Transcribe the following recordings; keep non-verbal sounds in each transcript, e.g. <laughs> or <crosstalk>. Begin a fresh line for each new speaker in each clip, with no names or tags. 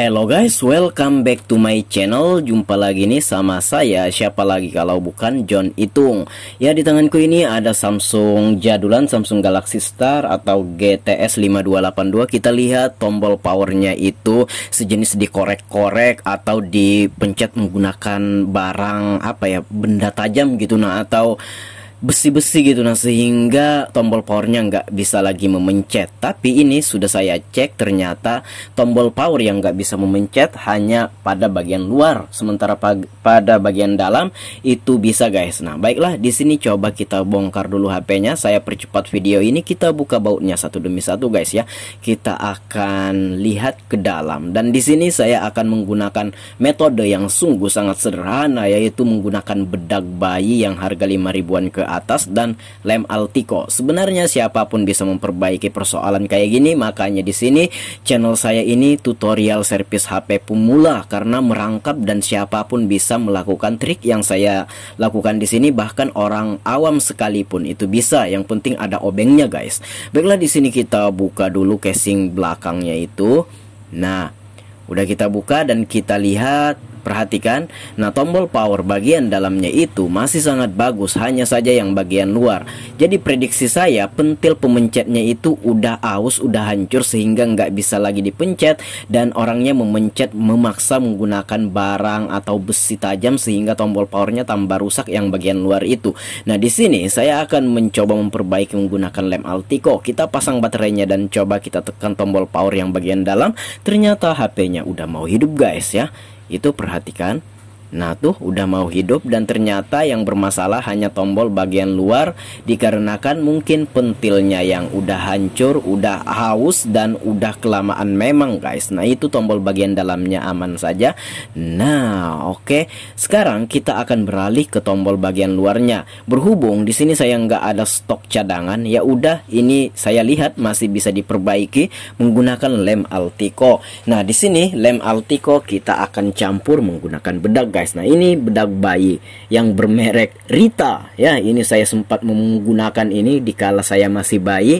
Hello guys, welcome back to my channel Jumpa lagi nih sama saya Siapa lagi kalau bukan John Itung Ya di tanganku ini ada Samsung jadulan Samsung Galaxy Star atau GTS 5282 Kita lihat tombol powernya itu sejenis dikorek-korek Atau dipencet menggunakan barang apa ya Benda tajam gitu Nah atau besi-besi gitu nah sehingga tombol powernya nggak bisa lagi memencet tapi ini sudah saya cek ternyata tombol power yang nggak bisa memencet hanya pada bagian luar sementara pada bagian dalam itu bisa guys nah baiklah di sini coba kita bongkar dulu HP-nya saya percepat video ini kita buka bautnya satu demi satu guys ya kita akan lihat ke dalam dan di sini saya akan menggunakan metode yang sungguh sangat sederhana yaitu menggunakan bedak bayi yang harga 5 ribuan ke atas dan Lem Altico. Sebenarnya siapapun bisa memperbaiki persoalan kayak gini, makanya di sini channel saya ini tutorial servis HP pemula karena merangkap dan siapapun bisa melakukan trik yang saya lakukan di sini bahkan orang awam sekalipun itu bisa. Yang penting ada obengnya, guys. Baiklah di sini kita buka dulu casing belakangnya itu. Nah, udah kita buka dan kita lihat Perhatikan, nah tombol power bagian dalamnya itu masih sangat bagus, hanya saja yang bagian luar. Jadi prediksi saya pentil pemencetnya itu udah aus, udah hancur sehingga nggak bisa lagi dipencet dan orangnya memencet memaksa menggunakan barang atau besi tajam sehingga tombol powernya tambah rusak yang bagian luar itu. Nah di sini saya akan mencoba memperbaiki menggunakan lem Altico. Kita pasang baterainya dan coba kita tekan tombol power yang bagian dalam. Ternyata HP-nya udah mau hidup guys ya itu perhatikan Nah tuh udah mau hidup dan ternyata yang bermasalah hanya tombol bagian luar dikarenakan mungkin pentilnya yang udah hancur, udah haus dan udah kelamaan memang guys. Nah itu tombol bagian dalamnya aman saja. Nah oke okay. sekarang kita akan beralih ke tombol bagian luarnya. Berhubung di sini saya nggak ada stok cadangan ya udah ini saya lihat masih bisa diperbaiki menggunakan lem Altico. Nah di sini lem Altico kita akan campur menggunakan bedak guys guys. Nah, ini bedak bayi yang bermerek Rita ya. Ini saya sempat menggunakan ini dikala saya masih bayi.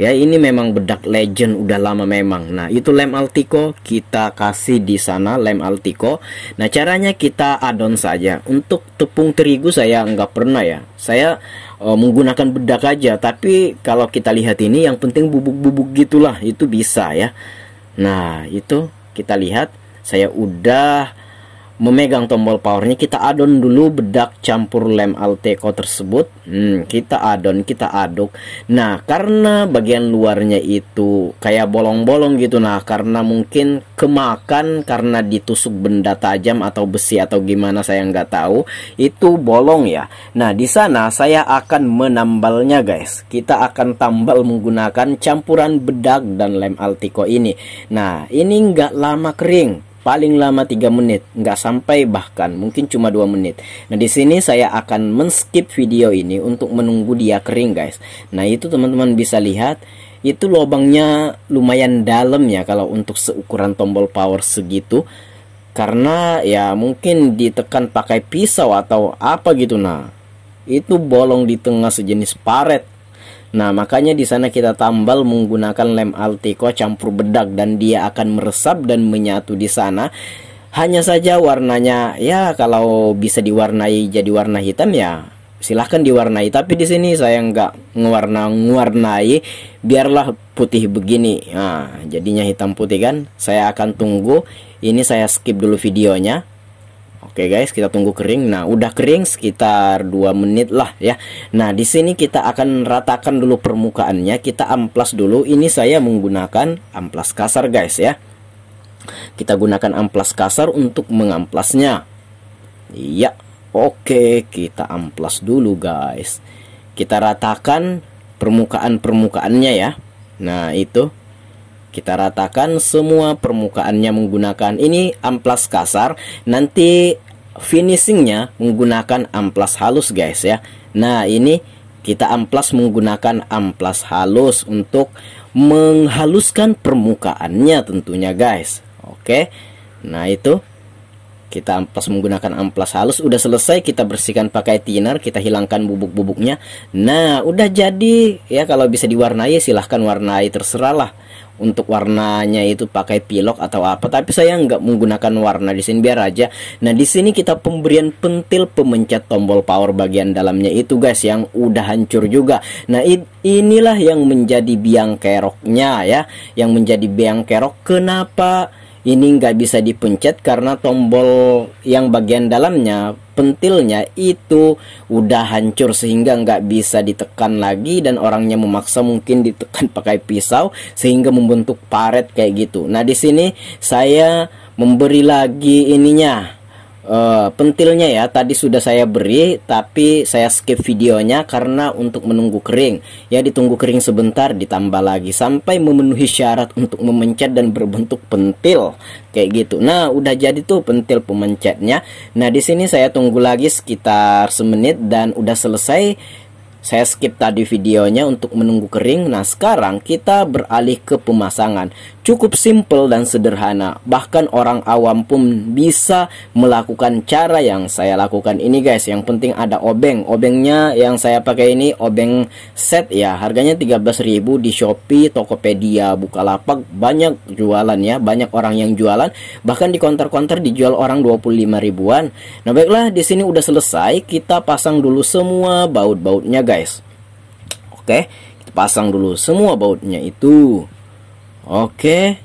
Ya, ini memang bedak legend udah lama memang. Nah, itu lem Altico kita kasih di sana lem Altico. Nah, caranya kita adon saja. Untuk tepung terigu saya nggak pernah ya. Saya uh, menggunakan bedak aja, tapi kalau kita lihat ini yang penting bubuk-bubuk gitulah, itu bisa ya. Nah, itu kita lihat saya udah memegang tombol powernya kita adon dulu bedak campur lem alteco tersebut hmm, kita adon kita aduk nah karena bagian luarnya itu kayak bolong-bolong gitu nah karena mungkin kemakan karena ditusuk benda tajam atau besi atau gimana saya nggak tahu itu bolong ya nah di sana saya akan menambalnya guys kita akan tambal menggunakan campuran bedak dan lem alteco ini nah ini nggak lama kering paling lama 3 menit, nggak sampai bahkan mungkin cuma 2 menit. Nah, di sini saya akan men-skip video ini untuk menunggu dia kering, guys. Nah, itu teman-teman bisa lihat itu lubangnya lumayan dalam ya kalau untuk seukuran tombol power segitu. Karena ya mungkin ditekan pakai pisau atau apa gitu nah. Itu bolong di tengah sejenis paret Nah, makanya di sana kita tambal menggunakan lem Altico campur bedak dan dia akan meresap dan menyatu di sana. Hanya saja warnanya ya kalau bisa diwarnai jadi warna hitam ya silahkan diwarnai tapi di sini saya nggak ngewarna ngewarnai biarlah putih begini nah jadinya hitam putih kan saya akan tunggu ini saya skip dulu videonya Oke okay guys, kita tunggu kering. Nah, udah kering sekitar 2 menit lah ya. Nah, di sini kita akan ratakan dulu permukaannya. Kita amplas dulu. Ini saya menggunakan amplas kasar guys ya. Kita gunakan amplas kasar untuk mengamplasnya. Iya. Oke, okay, kita amplas dulu guys. Kita ratakan permukaan-permukaannya ya. Nah, itu kita ratakan semua permukaannya menggunakan ini amplas kasar. Nanti finishingnya menggunakan amplas halus guys ya. Nah ini kita amplas menggunakan amplas halus untuk menghaluskan permukaannya tentunya guys. Oke. Nah itu kita amplas menggunakan amplas halus udah selesai kita bersihkan pakai thinner kita hilangkan bubuk-bubuknya nah udah jadi ya kalau bisa diwarnai silahkan warnai terserah lah untuk warnanya itu pakai pilok atau apa tapi saya nggak menggunakan warna di sini biar aja nah di sini kita pemberian pentil pemencet tombol power bagian dalamnya itu guys yang udah hancur juga nah inilah yang menjadi biang keroknya ya yang menjadi biang kerok kenapa ini nggak bisa dipencet karena tombol yang bagian dalamnya pentilnya itu udah hancur sehingga nggak bisa ditekan lagi dan orangnya memaksa mungkin ditekan <laughs> pakai pisau sehingga membentuk paret kayak gitu nah di sini saya memberi lagi ininya Uh, pentilnya ya tadi sudah saya beri tapi saya skip videonya karena untuk menunggu kering ya ditunggu kering sebentar ditambah lagi sampai memenuhi syarat untuk memencet dan berbentuk pentil kayak gitu nah udah jadi tuh pentil pemencetnya nah di sini saya tunggu lagi sekitar semenit dan udah selesai saya skip tadi videonya untuk menunggu kering. Nah, sekarang kita beralih ke pemasangan cukup simple dan sederhana. Bahkan orang awam pun bisa melakukan cara yang saya lakukan ini guys. Yang penting ada obeng. Obengnya yang saya pakai ini obeng set ya. Harganya 13.000 di Shopee, Tokopedia, Bukalapak banyak jualan ya. Banyak orang yang jualan. Bahkan di konter-konter dijual orang 25 ribuan. Nah, baiklah di sini udah selesai. Kita pasang dulu semua baut-bautnya guys. Oke, kita pasang dulu semua bautnya itu. Oke,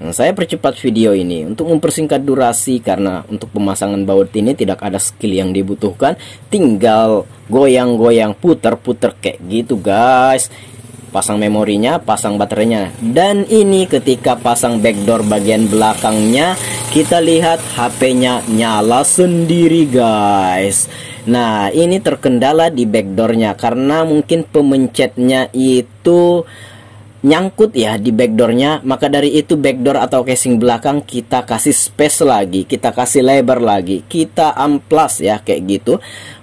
nah, saya percepat video ini untuk mempersingkat durasi karena untuk pemasangan baut ini tidak ada skill yang dibutuhkan. Tinggal goyang-goyang, puter-puter kayak gitu guys. Pasang memorinya, pasang baterainya. Dan ini ketika pasang backdoor bagian belakangnya, kita lihat HP-nya nyala sendiri guys. Nah, ini terkendala di backdoornya karena mungkin pemencetnya itu nyangkut ya di backdoornya maka dari itu backdoor atau casing belakang kita kasih space lagi kita kasih lebar lagi kita amplas ya kayak gitu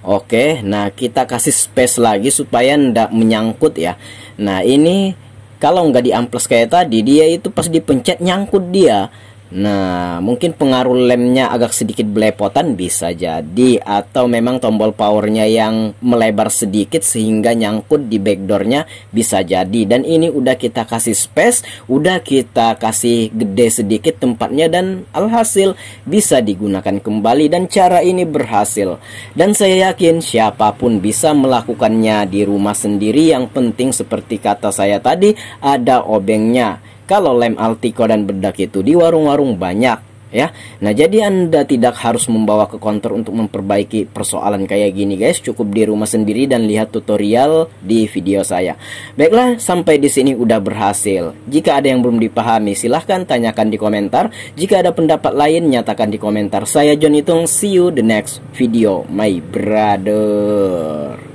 oke nah kita kasih space lagi supaya ndak menyangkut ya nah ini kalau nggak di amplas kayak tadi dia itu pas dipencet nyangkut dia Nah, mungkin pengaruh lemnya agak sedikit belepotan bisa jadi atau memang tombol powernya yang melebar sedikit sehingga nyangkut di backdoornya bisa jadi dan ini udah kita kasih space, udah kita kasih gede sedikit tempatnya dan alhasil bisa digunakan kembali dan cara ini berhasil. Dan saya yakin siapapun bisa melakukannya di rumah sendiri yang penting seperti kata saya tadi ada obengnya kalau lem altiko dan bedak itu di warung-warung banyak ya. Nah, jadi Anda tidak harus membawa ke konter untuk memperbaiki persoalan kayak gini, guys. Cukup di rumah sendiri dan lihat tutorial di video saya. Baiklah, sampai di sini udah berhasil. Jika ada yang belum dipahami, silahkan tanyakan di komentar. Jika ada pendapat lain, nyatakan di komentar. Saya John Itung see you the next video, my brother.